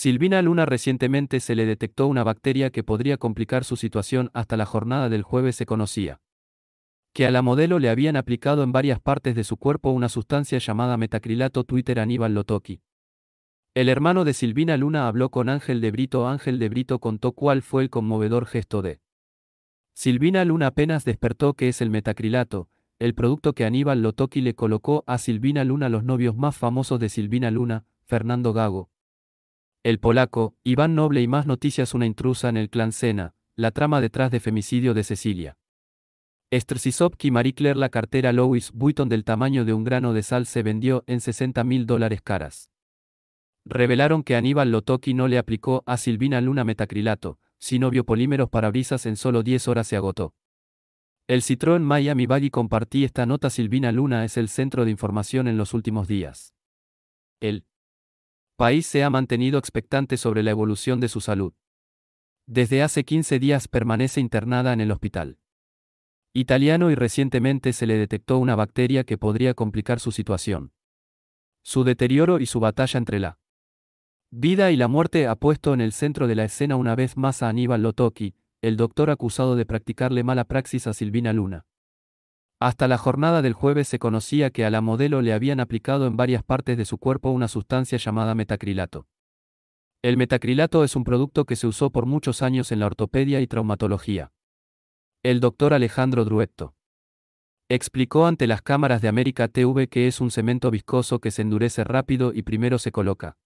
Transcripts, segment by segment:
Silvina Luna recientemente se le detectó una bacteria que podría complicar su situación hasta la jornada del jueves se conocía. Que a la modelo le habían aplicado en varias partes de su cuerpo una sustancia llamada metacrilato Twitter Aníbal Lotoki. El hermano de Silvina Luna habló con Ángel de Brito. Ángel de Brito contó cuál fue el conmovedor gesto de Silvina Luna apenas despertó que es el metacrilato, el producto que Aníbal Lotoki le colocó a Silvina Luna los novios más famosos de Silvina Luna, Fernando Gago, el polaco, Iván Noble y más noticias una intrusa en el clan Sena, la trama detrás de femicidio de Cecilia. y Marie Claire la cartera Louis Vuitton del tamaño de un grano de sal se vendió en 60 mil dólares caras. Revelaron que Aníbal Lotoki no le aplicó a Silvina Luna metacrilato, sino biopolímeros para brisas en solo 10 horas se agotó. El Citroën Miami Baggy compartí esta nota Silvina Luna es el centro de información en los últimos días. El país se ha mantenido expectante sobre la evolución de su salud. Desde hace 15 días permanece internada en el hospital italiano y recientemente se le detectó una bacteria que podría complicar su situación. Su deterioro y su batalla entre la vida y la muerte ha puesto en el centro de la escena una vez más a Aníbal Lotoki, el doctor acusado de practicarle mala praxis a Silvina Luna. Hasta la jornada del jueves se conocía que a la modelo le habían aplicado en varias partes de su cuerpo una sustancia llamada metacrilato. El metacrilato es un producto que se usó por muchos años en la ortopedia y traumatología. El doctor Alejandro Druetto explicó ante las cámaras de América TV que es un cemento viscoso que se endurece rápido y primero se coloca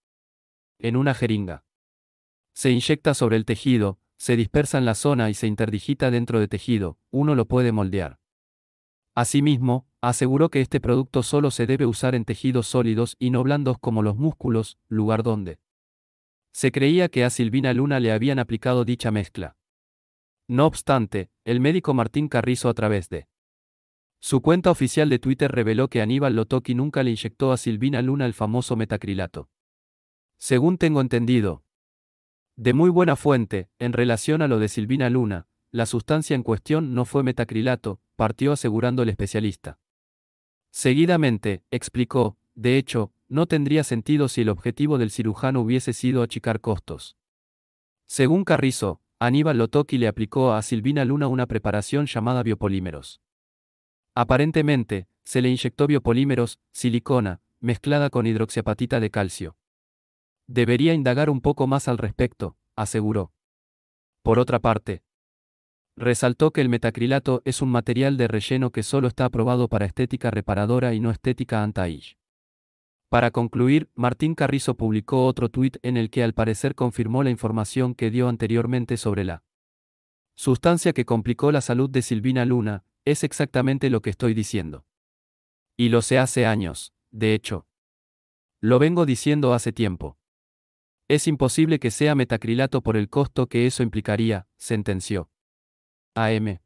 en una jeringa. Se inyecta sobre el tejido, se dispersa en la zona y se interdigita dentro de tejido, uno lo puede moldear. Asimismo, aseguró que este producto solo se debe usar en tejidos sólidos y no blandos como los músculos, lugar donde se creía que a Silvina Luna le habían aplicado dicha mezcla. No obstante, el médico Martín Carrizo a través de su cuenta oficial de Twitter reveló que Aníbal Lotoki nunca le inyectó a Silvina Luna el famoso metacrilato. Según tengo entendido, de muy buena fuente, en relación a lo de Silvina Luna, la sustancia en cuestión no fue metacrilato, partió asegurando el especialista. Seguidamente, explicó, de hecho, no tendría sentido si el objetivo del cirujano hubiese sido achicar costos. Según Carrizo, Aníbal Lotoki le aplicó a Silvina Luna una preparación llamada biopolímeros. Aparentemente, se le inyectó biopolímeros, silicona, mezclada con hidroxiapatita de calcio. Debería indagar un poco más al respecto, aseguró. Por otra parte, Resaltó que el metacrilato es un material de relleno que solo está aprobado para estética reparadora y no estética anti Para concluir, Martín Carrizo publicó otro tuit en el que al parecer confirmó la información que dio anteriormente sobre la sustancia que complicó la salud de Silvina Luna, es exactamente lo que estoy diciendo. Y lo sé hace años, de hecho. Lo vengo diciendo hace tiempo. Es imposible que sea metacrilato por el costo que eso implicaría, sentenció. à aimer.